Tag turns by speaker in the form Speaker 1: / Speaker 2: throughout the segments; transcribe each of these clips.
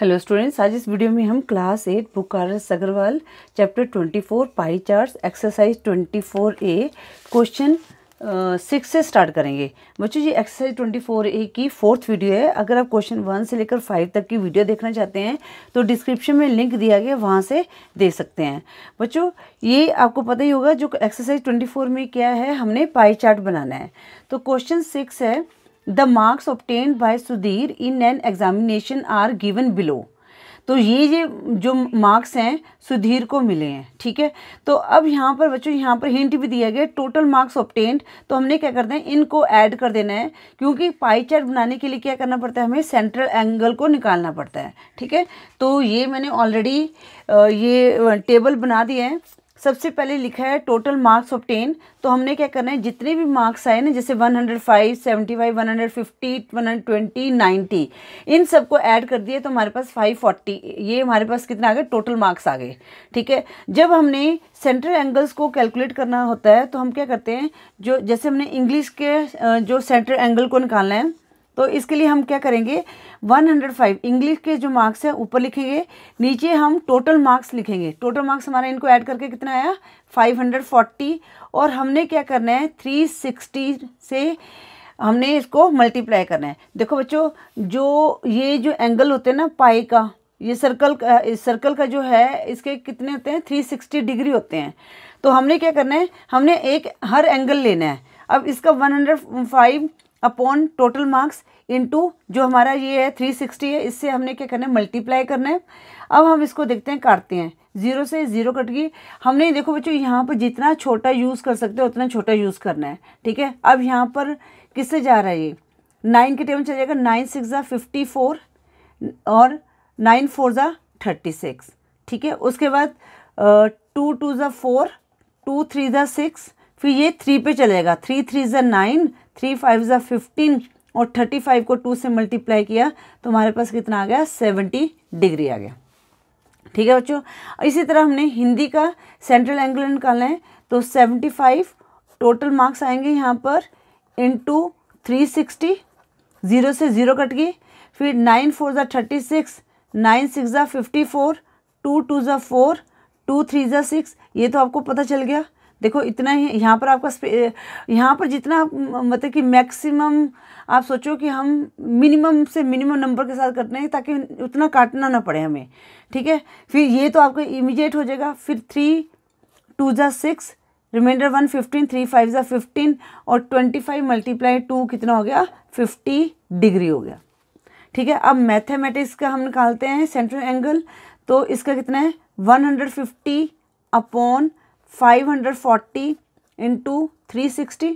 Speaker 1: hello students आज इस video में हम class eight book Agarwal chapter twenty four pie chart exercise twenty four A question six से start करेंगे बच्चों ये एक्सरसाइज ट्वेंटी फोर ए की फोर्थ वीडियो है अगर आप क्वेश्चन वन से लेकर फाइव तक की वीडियो देखना चाहते हैं तो डिस्क्रिप्शन में लिंक दिया गया वहाँ से दे सकते हैं बच्चों ये आपको पता ही होगा जो एक्सरसाइज ट्वेंटी फोर में क्या है हमने पाई चार्ट बनाना है तो क्वेश्चन सिक्स है the marks obtained by Sudhir in an examination are given below तो ये ये जो मार्क्स हैं सुधीर को मिले हैं ठीक है तो अब यहाँ पर बच्चों यहाँ पर हिंट भी दिया गया टोटल मार्क्स ऑप्टेंड तो हमने क्या करना है इनको ऐड कर देना है क्योंकि पाई चार्ट बनाने के लिए क्या करना पड़ता है हमें सेंट्रल एंगल को निकालना पड़ता है ठीक है तो ये मैंने ऑलरेडी ये टेबल बना दिया है सबसे पहले लिखा है टोटल मार्क्स ऑप्टेन तो हमने क्या करना है जितने भी मार्क्स आए ना जैसे 105, 75, 150, 120, 90 इन सबको ऐड कर दिए तो हमारे पास 540 ये हमारे पास कितना आ गए टोटल मार्क्स आ गए ठीक है जब हमने सेंटर एंगल्स को कैलकुलेट करना होता है तो हम क्या करते हैं जो जैसे हमने इंग्लिश के जो सेंटर एंगल को निकालना है तो इसके लिए हम क्या करेंगे 105 इंग्लिश के जो मार्क्स है ऊपर लिखेंगे नीचे हम टोटल मार्क्स लिखेंगे टोटल मार्क्स हमारे इनको ऐड करके कितना आया 540 और हमने क्या करना है 360 से हमने इसको मल्टीप्लाई करना है देखो बच्चों जो ये जो एंगल होते हैं ना पाई का ये सर्कल का सर्कल का जो है इसके कितने होते हैं थ्री सिक्सटी डिग्री होते हैं तो हमने क्या करना है हमने एक हर एंगल लेना है अब इसका one hundred five upon total marks into जो हमारा ये है थ्री सिक्सटी है इससे हमने क्या करना है मल्टीप्लाई करना है अब हम इसको देखते हैं काटते हैं ज़ीरो से ज़ीरो कट गई हमने देखो बच्चों यहाँ पर जितना छोटा यूज़ कर सकते हो उतना छोटा यूज़ करना है ठीक है अब यहाँ पर किससे जा रहा है ये नाइन के टेबल चल जाएगा नाइन सिक्स ज़ा फिफ्टी फोर और नाइन फोर ज़ा थर्टी सिक्स ठीक है उसके बाद टू टू ज़ा फोर टू थ्री ज़ा सिक्स फिर ये थ्री पे चलेगा थ्री थ्री ज़ा नाइन थ्री फाइव ज़ा फिफ्टीन और थर्टी फाइव को टू से मल्टीप्लाई किया तो हमारे पास कितना आ गया सेवेंटी डिग्री आ गया ठीक है बच्चों इसी तरह हमने हिंदी का सेंट्रल एंगल निकालना है तो सेवेंटी फाइव टोटल मार्क्स आएंगे यहाँ पर into three sixty zero से ज़ीरो कट गई फिर नाइन फोर ज़ा थर्टी सिक्स नाइन सिक्स ज़ा फिफ्टी फोर टू टू ज़ा फोर टू थ्री ज़ा सिक्स ये तो आपको पता चल गया देखो इतना ही यहाँ पर आपका यहाँ पर जितना मतलब कि मैक्सिमम आप सोचो कि हम मिनिमम से मिनिमम नंबर के साथ करते हैं ताकि उतना काटना ना पड़े हमें ठीक है फिर ये तो आपका इमीडिएट हो जाएगा फिर थ्री टू ज़ा six reminder one fifteen three five ज़ा फिफ्टीन और ट्वेंटी फाइव मल्टीप्लाई टू कितना हो गया फिफ्टी डिग्री हो गया ठीक है अब मैथमेटिक्स का हम निकालते हैं सेंट्रल एंगल तो इसका कितना है one hundred fifty upon five hundred forty into three sixty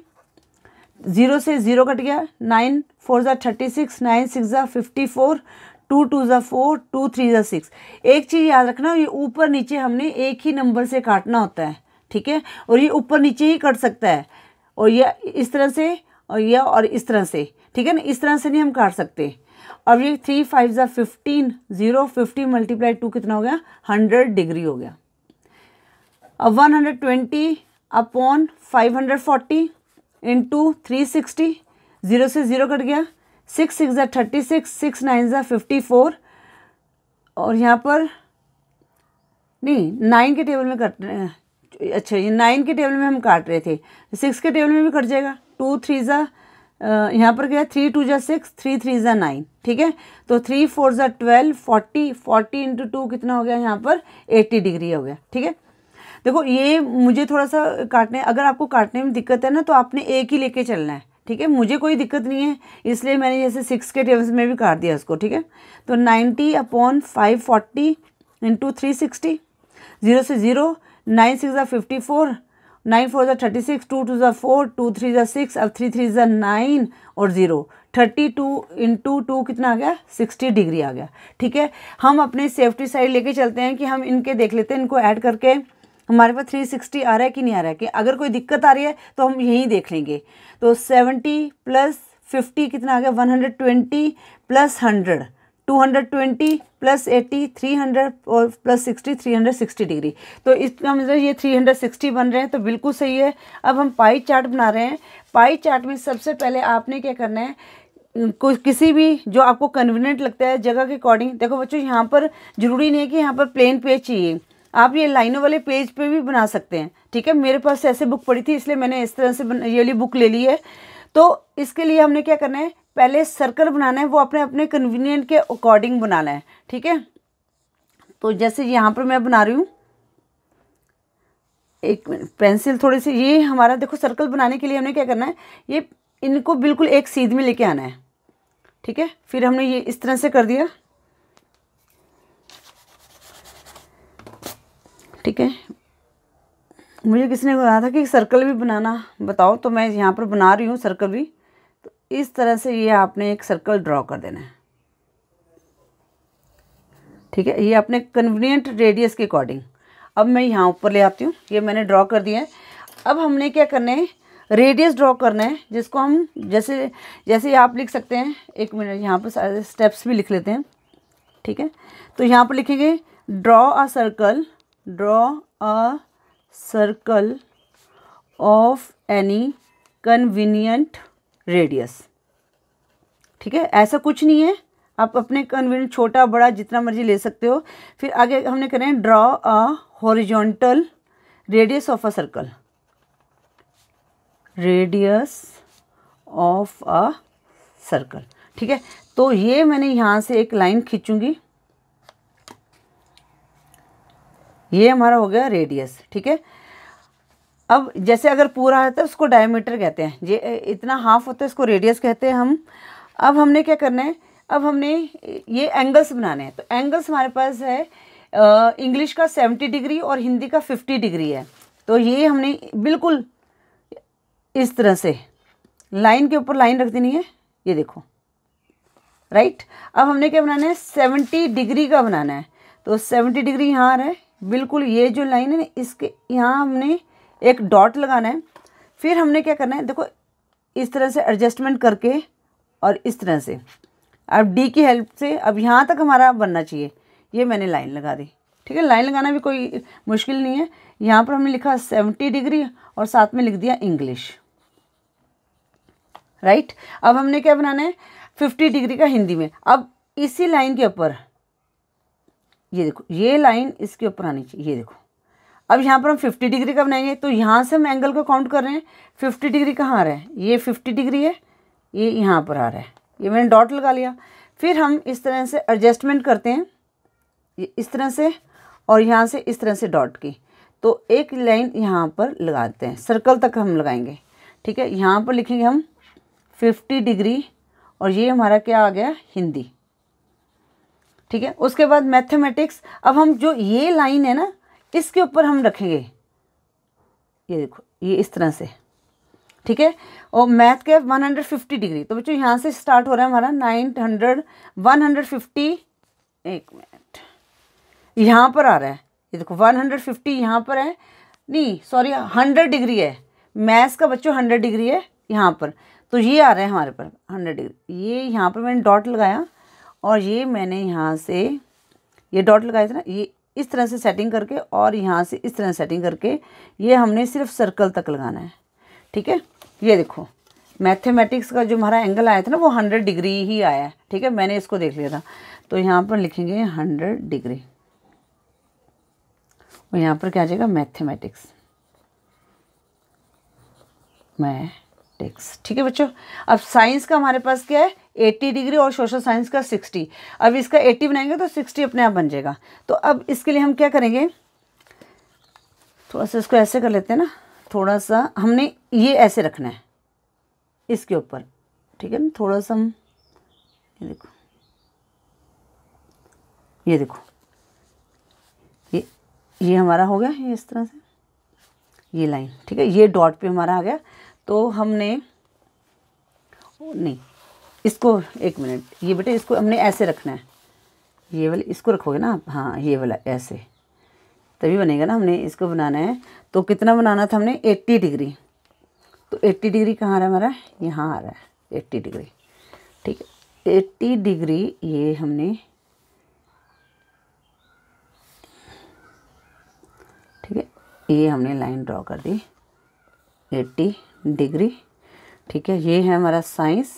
Speaker 1: zero से ज़ीरो कट गया नाइन फोर ज़ा थर्टी सिक्स नाइन सिक्स ज़ा फिफ्टी फोर टू टू ज़ा फोर टू थ्री ज़ा सिक्स एक चीज़ याद रखना ये ऊपर नीचे हमने एक ही नंबर से काटना होता है ठीक है और ये ऊपर नीचे ही कट सकता है और यह इस तरह से और यह और इस तरह से ठीक है ना इस तरह से नहीं हम काट सकते अब ये थ्री फाइव ज़ा fifteen zero fifty multiply two कितना हो गया हंड्रेड डिग्री हो गया one hundred twenty upon five hundred forty two three sixty zero से ज़ीरो कट गया सिक्स सिक्स ज़ा थर्टी सिक्स सिक्स नाइन ज़ा फिफ्टी फोर और यहाँ पर नहीं नाइन के टेबल में कट अच्छा ये नाइन के टेबल में हम काट रहे थे सिक्स के टेबल में भी कट जाएगा टू थ्री ज़ा यहाँ पर क्या थ्री टू ज़ा सिक्स थ्री थ्री ज़ा नाइन ठीक है तो थ्री फोर ज़ा twelve forty forty into two कितना हो गया यहाँ पर एट्टी डिग्री हो गया ठीक है देखो ये मुझे थोड़ा सा काटने अगर आपको काटने में दिक्कत है ना तो आपने एक ही लेके चलना है ठीक है मुझे कोई दिक्कत नहीं है इसलिए मैंने जैसे सिक्स के टेबल्स में भी काट दिया उसको ठीक है तो ninety upon five forty into three sixty zero से ज़ीरो नाइन सिक्स ज़ा फिफ्टी फोर नाइन फोर ज़ा थर्टी सिक्स टू टू ज़ा फोर टू थ्री ज़ा सिक्स अब थ्री थ्री ज़ा नाइन और zero thirty two into two कितना आ गया सिक्सटी डिग्री आ गया ठीक है हम अपने सेफ्टी साइड लेके चलते हैं कि हम इनके देख लेते हैं इनको ऐड करके हमारे पास 360 आ रहा है कि नहीं आ रहा है कि अगर कोई दिक्कत आ रही है तो हम यहीं देख लेंगे तो 70 प्लस 50 कितना आ गया 120 प्लस 100 220 प्लस 80 300 और प्लस 60 360 डिग्री तो इसका मतलब ये 360 बन रहे हैं तो बिल्कुल सही है अब हम पाई चार्ट बना रहे हैं पाई चार्ट में सबसे पहले आपने क्या करना है कुछ किसी भी जो आपको कन्वीनियंट लगता है जगह के अकॉर्डिंग देखो बच्चों यहाँ पर ज़रूरी नहीं है कि यहाँ पर प्लेन पेज चाहिए आप ये लाइनों वाले पेज पे भी बना सकते हैं ठीक है मेरे पास ऐसे बुक पड़ी थी इसलिए मैंने इस तरह से ये वाली बुक ले ली है तो इसके लिए हमने क्या करना है पहले सर्कल बनाना है वो अपने अपने कन्वीनियंट के अकॉर्डिंग बनाना है ठीक है तो जैसे यहाँ पर मैं बना रही हूँ एक पेंसिल थोड़ी सी ये हमारा देखो सर्कल बनाने के लिए हमने क्या करना है ये इनको बिल्कुल एक सीध में लेके आना है ठीक है फिर हमने ये इस तरह से कर दिया ठीक है मुझे किसी ने कहा था कि सर्कल भी बनाना बताओ तो मैं यहाँ पर बना रही हूँ सर्कल भी तो इस तरह से ये आपने एक सर्कल ड्रॉ कर देना है ठीक है ये अपने कन्वीनियंट रेडियस के अकॉर्डिंग अब मैं यहाँ ऊपर ले आती हूँ ये मैंने ड्रॉ कर दिया है अब हमने क्या करना है रेडियस ड्रॉ करना है जिसको हम जैसे जैसे आप लिख सकते हैं एक मिनट यहाँ पर सारे स्टेप्स भी लिख लेते हैं ठीक है तो यहाँ पर लिखेंगे draw a circle draw a circle of any convenient radius ठीक है ऐसा कुछ नहीं है आप अपने कन्वीनियंट छोटा बड़ा जितना मर्जी ले सकते हो फिर आगे हमने कह रहे हैं draw a horizontal radius of a circle radius of a circle ठीक है तो ये मैंने यहाँ से एक लाइन खींचूंगी ये हमारा हो गया रेडियस ठीक है अब जैसे अगर पूरा है तो उसको डायमीटर कहते हैं ये इतना हाफ होता है इसको रेडियस कहते हैं हम अब हमने क्या करना है अब हमने ये एंगल्स बनाने हैं तो एंगल्स हमारे पास है इंग्लिश का सेवेंटी डिग्री और हिंदी का फिफ्टी डिग्री है तो ये हमने बिल्कुल इस तरह से लाइन के ऊपर लाइन रख देनी है ये देखो राइट अब हमने क्या बनाना है सेवेंटी डिग्री का बनाना है तो सेवेंटी डिग्री यहाँ आ रहा है बिल्कुल ये जो लाइन है ना इसके यहाँ हमने एक डॉट लगाना है फिर हमने क्या करना है देखो इस तरह से एडजस्टमेंट करके और इस तरह से अब डी की हेल्प से अब यहाँ तक हमारा बनना चाहिए ये मैंने लाइन लगा दी ठीक है लाइन लगाना भी कोई मुश्किल नहीं है यहाँ पर हमने लिखा सेवेंटी डिग्री और साथ में लिख दिया इंग्लिश राइट अब हमने क्या बनाना है फिफ्टी डिग्री का हिंदी में अब इसी लाइन के ऊपर ये देखो ये लाइन इसके ऊपर आनी चाहिए ये देखो अब यहाँ पर हम 50 डिग्री का बनाएंगे तो यहाँ से हम एंगल को काउंट कर रहे हैं 50 डिग्री कहाँ आ रहा है ये 50 डिग्री है ये यहाँ पर आ रहा है ये मैंने डॉट लगा लिया फिर हम इस तरह से एडजस्टमेंट करते हैं ये इस तरह से और यहाँ से इस तरह से डॉट की तो एक लाइन यहाँ पर लगाते हैं सर्कल तक हम लगाएंगे ठीक है यहाँ पर लिखेंगे हम फिफ्टी डिग्री और ये हमारा क्या आ गया हिंदी ठीक है उसके बाद मैथमेटिक्स अब हम जो ये लाइन है ना इसके ऊपर हम रखेंगे ये देखो ये इस तरह से ठीक है और मैथ के 150 डिग्री तो बच्चों यहाँ से स्टार्ट हो रहा है हमारा nine hundred one hundred fifty एक मिनट यहाँ पर आ रहा है ये देखो वन हंड्रेड फिफ्टी यहाँ पर है नहीं सॉरी हंड्रेड डिग्री है मैथ का बच्चों हंड्रेड डिग्री है यहाँ पर तो ये आ रहा है हमारे पर हंड्रेड डिग्री ये यहाँ पर मैंने डॉट लगाया और ये मैंने यहाँ से ये डॉट लगाए थे ना ये इस तरह से सेटिंग करके और यहाँ से इस तरह सेटिंग करके ये हमने सिर्फ सर्कल तक लगाना है ठीक है ये देखो मैथमेटिक्स का जो हमारा एंगल आया था ना वो हंड्रेड डिग्री ही आया है ठीक है मैंने इसको देख लिया था तो यहाँ पर लिखेंगे हंड्रेड डिग्री और यहाँ पर क्या आ जाएगा मैथमेटिक्स मैटिक्स ठीक है बच्चों अब साइंस का हमारे पास क्या है 80 डिग्री और सोशल साइंस का 60 अब इसका 80 बनाएंगे तो 60 अपने आप बन जाएगा तो अब इसके लिए हम क्या करेंगे थोड़ा सा इसको ऐसे कर लेते हैं ना थोड़ा सा हमने ये ऐसे रखना है इसके ऊपर ठीक है ना थोड़ा सा हम ये देखो ये देखो ये ये हमारा हो गया इस तरह से ये लाइन ठीक है ये डॉट पे हमारा आ गया तो हमने नहीं इसको एक मिनट ये बेटे इसको हमने ऐसे रखना है ये वाला इसको रखोगे ना आप हाँ ये वाला ऐसे तभी बनेगा ना हमने इसको बनाना है तो कितना बनाना था हमने एट्टी डिग्री तो एट्टी डिग्री कहाँ आ रहा है हमारा यहाँ आ रहा है एट्टी डिग्री ठीक है एट्टी डिग्री ये हमने ठीक है ये हमने लाइन ड्रॉ कर दी एट्टी डिग्री ठीक है ये है हमारा साइंस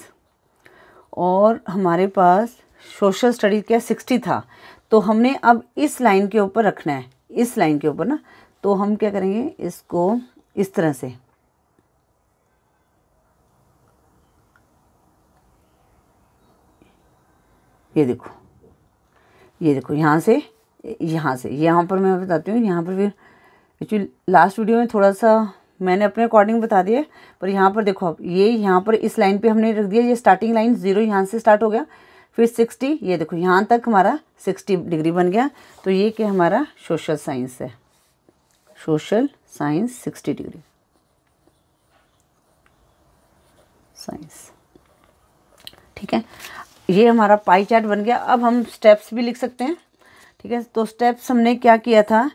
Speaker 1: और हमारे पास सोशल स्टडीज क्या सिक्सटी था तो हमने अब इस लाइन के ऊपर रखना है इस लाइन के ऊपर ना तो हम क्या करेंगे इसको इस तरह से ये देखो ये देखो यहाँ से यहाँ से यहाँ पर मैं बताती हूँ यहाँ पर फिर एक्चुअली लास्ट वीडियो में थोड़ा सा मैंने अपने अकॉर्डिंग बता दिया पर यहाँ पर देखो अब ये यहाँ पर इस लाइन पे हमने रख दिया ये स्टार्टिंग लाइन जीरो यहाँ से स्टार्ट हो गया फिर सिक्सटी ये देखो यहाँ तक हमारा सिक्सटी डिग्री बन गया तो ये क्या हमारा सोशल साइंस है social science sixty degree science ठीक है ये हमारा पाई चार्ट बन गया अब हम स्टेप्स भी लिख सकते हैं ठीक है तो स्टेप्स हमने क्या किया था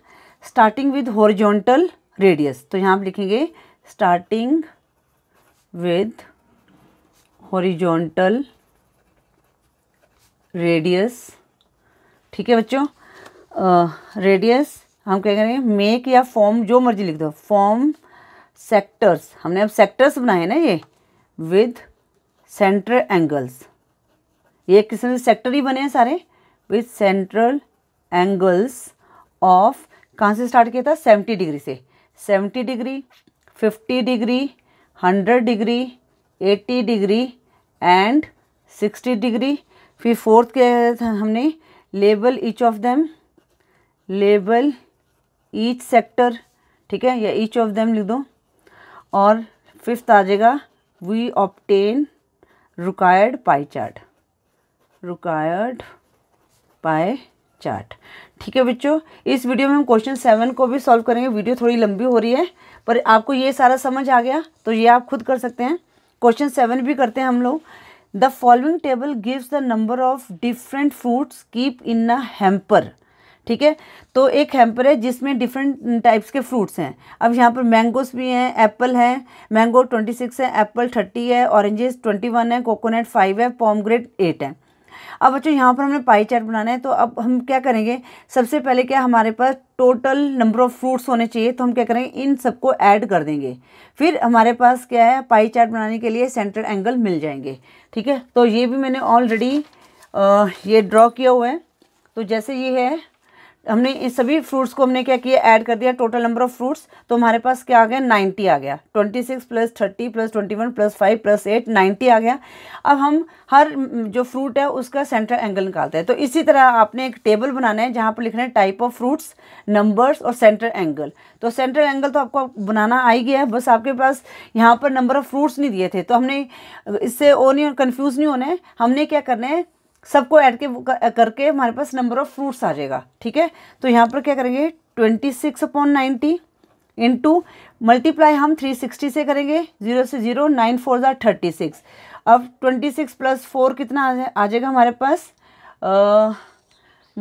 Speaker 1: स्टार्टिंग विद हॉरिजॉन्टल रेडियस तो यहाँ आप लिखेंगे स्टार्टिंग विद हॉरिजॉन्टल रेडियस ठीक है बच्चों रेडियस हम क्या करेंगे मेक या फॉर्म जो मर्जी लिख दो फॉर्म सेक्टर्स हमने अब सेक्टर्स बनाए ना ये विद सेंट्रल एंगल्स ये किस्म के सेक्टर ही बने हैं सारे विद सेंट्रल एंगल्स ऑफ कहाँ से स्टार्ट किया था सेवेंटी डिग्री से seventy degree fifty degree hundred degree eighty degree and sixty degree फिर फोर्थ क्या था हमने label each of them label each sector ठीक है या ईच ऑफ देम लिख दो और फिफ्थ आ जाएगा we obtained required pie chart required pie chart ठीक है बच्चों इस वीडियो में हम क्वेश्चन सेवन को भी सॉल्व करेंगे वीडियो थोड़ी लंबी हो रही है पर आपको ये सारा समझ आ गया तो ये आप खुद कर सकते हैं क्वेश्चन सेवन भी करते हैं हम लोग the following table gives the number of different fruits keep in a ठीक है तो एक हैम्पर है जिसमें डिफरेंट टाइप्स के फ्रूट्स हैं अब यहाँ पर मैंगोस भी हैं एप्पल हैं मैंगो ट्वेंटी सिक्स है एप्पल थर्टी है ऑरेंजेस ट्वेंटी वन है कोकोनट फाइव है पॉमग्रेट एट है अब बच्चों यहाँ पर हमने पाई चार्ट बनाना है तो अब हम क्या करेंगे सबसे पहले क्या हमारे पास टोटल नंबर ऑफ़ फ्रूट्स होने चाहिए तो हम क्या करेंगे इन सबको ऐड कर देंगे फिर हमारे पास क्या है पाई चार्ट बनाने के लिए सेंटर एंगल मिल जाएंगे ठीक है तो ये भी मैंने ऑलरेडी ये ड्रॉ किया हुआ है तो जैसे ये है हमने इस सभी फ्रूट्स को हमने क्या किया ऐड कर दिया टोटल नंबर ऑफ फ्रूट्स तो हमारे पास क्या आ गया नाइन्टी आ गया twenty six plus thirty plus twenty one plus five plus eight ninety आ गया अब हम हर जो फ्रूट है उसका सेंट्रल एंगल निकालते हैं तो इसी तरह आपने एक टेबल बनाना है जहाँ पर लिखना है टाइप ऑफ फ्रूट्स नंबर्स और सेंट्रल एंगल तो सेंट्रल एंगल तो आपको बनाना आ ही गया है बस आपके पास यहाँ पर नंबर ऑफ फ्रूट्स नहीं दिए थे तो हमने इससे वो नहीं कन्फ्यूज़ नहीं होना है हमने क्या करना है सबको ऐड के करके हमारे पास नंबर ऑफ फ्रूट्स आ जाएगा ठीक है तो यहाँ पर क्या करेंगे twenty six upon ninety into multiply हम थ्री सिक्सटी से करेंगे जीरो से जीरो नाइन फोर ज़ार थर्टी सिक्स अब ट्वेंटी सिक्स प्लस फोर कितना आ जाएगा हमारे पास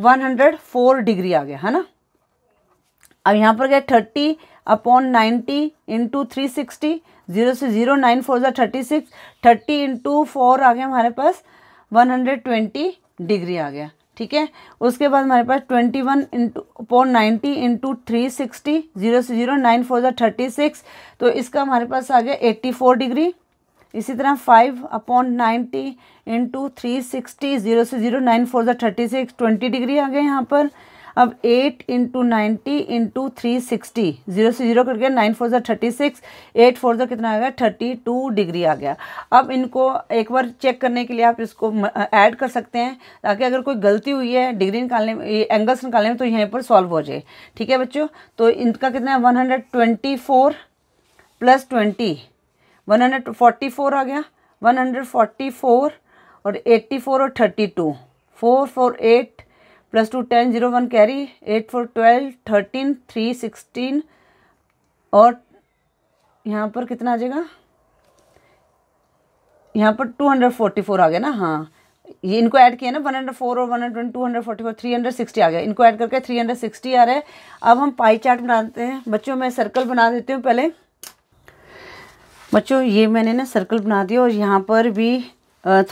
Speaker 1: वन हंड्रेड फोर डिग्री आ गया है ना अब यहाँ पर गए thirty upon ninety into three sixty zero से जीरो नाइन फोर ज़ार thirty six thirty into four आ गया हमारे पास 120 डिग्री आ गया ठीक है उसके बाद हमारे पास twenty one into four ninety into three sixty zero से जीरो नाइन फोर जो थर्टी सिक्स तो इसका हमारे पास आ गया एट्टी फोर डिग्री इसी तरह five upon ninety into three sixty zero से जीरो नाइन फोर जो थर्टी सिक्स ट्वेंटी डिग्री आ गया यहाँ पर अब eight into ninety into three sixty zero से जीरो करके नाइन फोर जो थर्टी सिक्स एट फोर जो कितना आ गया थर्टी टू डिग्री आ गया अब इनको एक बार चेक करने के लिए आप इसको ऐड कर सकते हैं ताकि अगर कोई गलती हुई है डिग्री निकालने में एंगल्स निकालने में तो यहीं पर सॉल्व हो जाए ठीक है बच्चों तो इनका कितना है one hundred twenty four plus twenty one hundred forty four आ गया वन हंड्रेड फोर्टी फोर और एट्टी फोर और thirty two four four eight plus two ten zero one carry eight four twelve thirteen three sixteen और यहाँ पर कितना आ जाएगा यहाँ पर टू हंड्रेड फोर्टी फोर आ गया ना हाँ ये इनको ऐड किया ना वन हंड्रेड फोर और one hundred two hundred forty four three hundred sixty आ गया इनको ऐड करके थ्री हंड्रेड सिक्सटी आ रहा है अब हम पाई चार्ट बनाते हैं बच्चों मैं सर्कल बना देती हूँ पहले बच्चों ये मैंने ना सर्कल बना दिया और यहाँ पर भी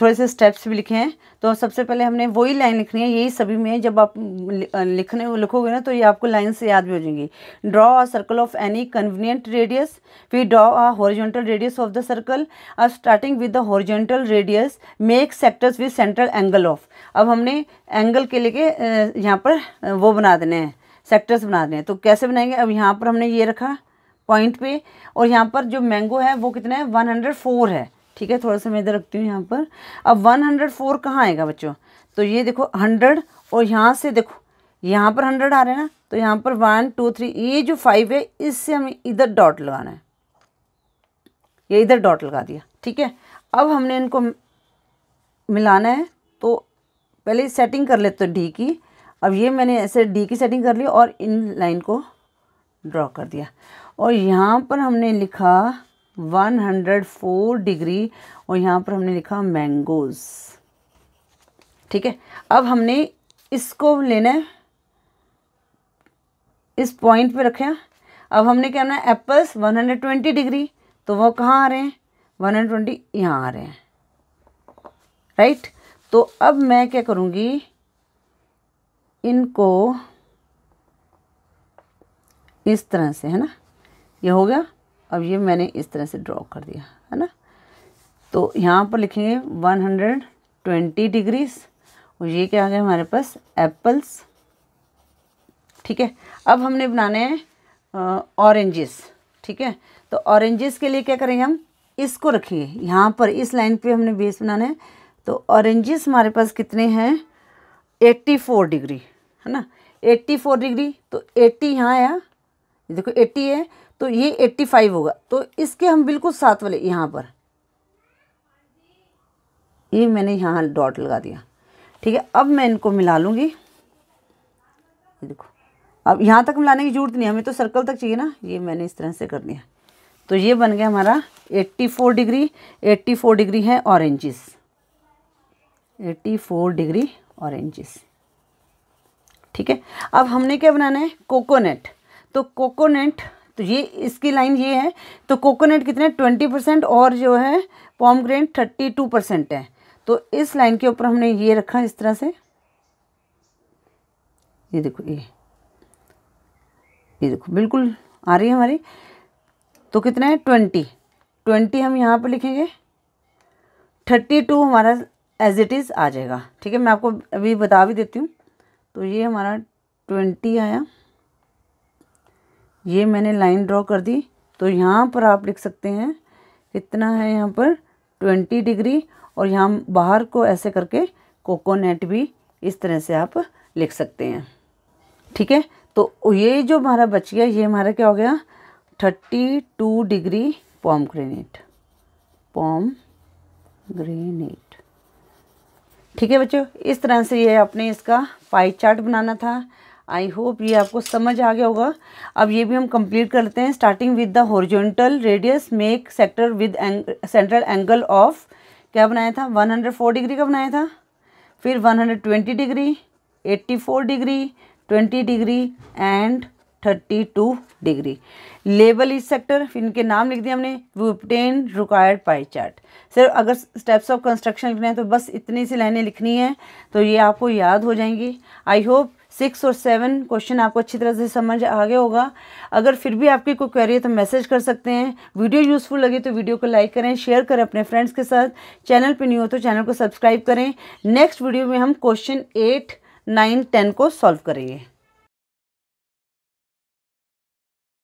Speaker 1: थोड़े से स्टेप्स भी लिखे हैं तो सबसे पहले हमने वही लाइन लिखनी है यही सभी में जब आप लिखने लिखोगे ना तो ये आपको लाइन से याद भी हो जाएंगी draw a circle of any convenient radius फिर draw a horizontal radius of the circle अब starting with the horizontal radius make sectors with central angle of अब हमने एंगल के लेके यहाँ पर वो बना देने हैं सेक्टर्स बना देने हैं तो कैसे बनाएंगे अब यहाँ पर हमने ये रखा पॉइंट पे और यहाँ पर जो मैंगो है वो कितना है 104 है ठीक है थोड़ा सा मैं इधर रखती हूँ यहाँ पर अब 104 कहाँ आएगा बच्चों तो ये देखो 100 और यहाँ से देखो यहाँ पर 100 आ रहे हैं ना तो यहाँ पर वन टू थ्री ये जो फाइव है इससे हमें इधर डॉट लगाना है ये इधर डॉट लगा दिया ठीक है अब हमने इनको मिलाना है तो पहले सेटिंग कर लेते डी की अब ये मैंने ऐसे डी की सेटिंग कर ली और इन लाइन को ड्रॉ कर दिया और यहाँ पर हमने लिखा 104 डिग्री और यहाँ पर हमने लिखा मैंगोज ठीक है अब हमने इसको लेना है इस पॉइंट पे रखे अब हमने क्या है एप्पल्स 120 डिग्री तो वो कहाँ आ रहे हैं 120 यहाँ आ रहे हैं राइट तो अब मैं क्या करूँगी इनको इस तरह से है ना ये हो गया अब ये मैंने इस तरह से ड्रॉ कर दिया है ना तो यहाँ पर लिखेंगे वन हंड्रेड ट्वेंटी डिग्रीज और ये क्या आ गया हमारे पास एप्पल्स ठीक है अब हमने बनाने हैं ऑरेंजेस ठीक है तो ऑरेंजेस के लिए क्या करेंगे हम इसको रखेंगे यहाँ पर इस लाइन पे हमने बेस बनाना है तो ऑरेंजेस हमारे पास कितने हैं 84 फोर डिग्री है ना एट्टी फोर डिग्री तो एट्टी यहाँ आया देखो एट्टी है तो ये एट्टी फाइव होगा तो इसके हम बिल्कुल साथ वाले यहाँ पर ये मैंने यहाँ डॉट लगा दिया ठीक है अब मैं इनको मिला लूँगी देखो अब यहाँ तक मिलाने की जरूरत नहीं हमें तो सर्कल तक चाहिए ना ये मैंने इस तरह से कर दिया तो ये बन गया हमारा 84 डिग्री 84 डिग्री है एट्टी 84 डिग्री ऑरेंजिस ठीक है अब हमने क्या बनाना है कोकोनट तो कोकोनट तो ये इसकी लाइन ये है तो कोकोनट कितने ट्वेंटी परसेंट और जो है pomegranate thirty two percent है तो इस लाइन के ऊपर हमने ये रखा इस तरह से ये देखो ये ये देखो बिल्कुल आ रही है हमारी तो कितना है ट्वेंटी ट्वेंटी हम यहाँ पर लिखेंगे थर्टी टू हमारा एज इट इज़ आ जाएगा ठीक है मैं आपको अभी बता भी देती हूँ तो ये हमारा ट्वेंटी आया ये मैंने लाइन ड्रॉ कर दी तो यहाँ पर आप लिख सकते हैं कितना है यहाँ पर ट्वेंटी डिग्री और यहाँ बाहर को ऐसे करके कोकोनट भी इस तरह से आप लिख सकते हैं ठीक है तो ये जो हमारा बच गया ये हमारा क्या हो गया thirty two degree pomegranate pomegranate ठीक है बच्चों इस तरह से ये आपने इसका पाई चार्ट बनाना था आई होप ये आपको समझ आ गया होगा अब ये भी हम कंप्लीट करते हैं starting with the horizontal radius make sector with central angle of क्या बनाया था 104 डिग्री का बनाया था फिर 120 डिग्री 84 डिग्री 20 डिग्री एंड 32 डिग्री लेबल इस सेक्टर फिर इनके नाम लिख दिया हमने we obtained required pie chart सिर्फ अगर स्टेप्स ऑफ कंस्ट्रक्शन लिखना है तो बस इतनी सी लाइनें लिखनी है तो ये आपको याद हो जाएंगी आई होप सिक्स और सेवन क्वेश्चन आपको अच्छी तरह से समझ आ गया होगा अगर फिर भी आपकी कोई क्वेरी है तो मैसेज कर सकते हैं वीडियो यूज़फुल लगे तो वीडियो को लाइक करें शेयर करें अपने फ्रेंड्स के साथ चैनल पर नहीं हो तो चैनल को सब्सक्राइब करें नेक्स्ट वीडियो में हम क्वेश्चन एट नाइन टेन को सॉल्व करेंगे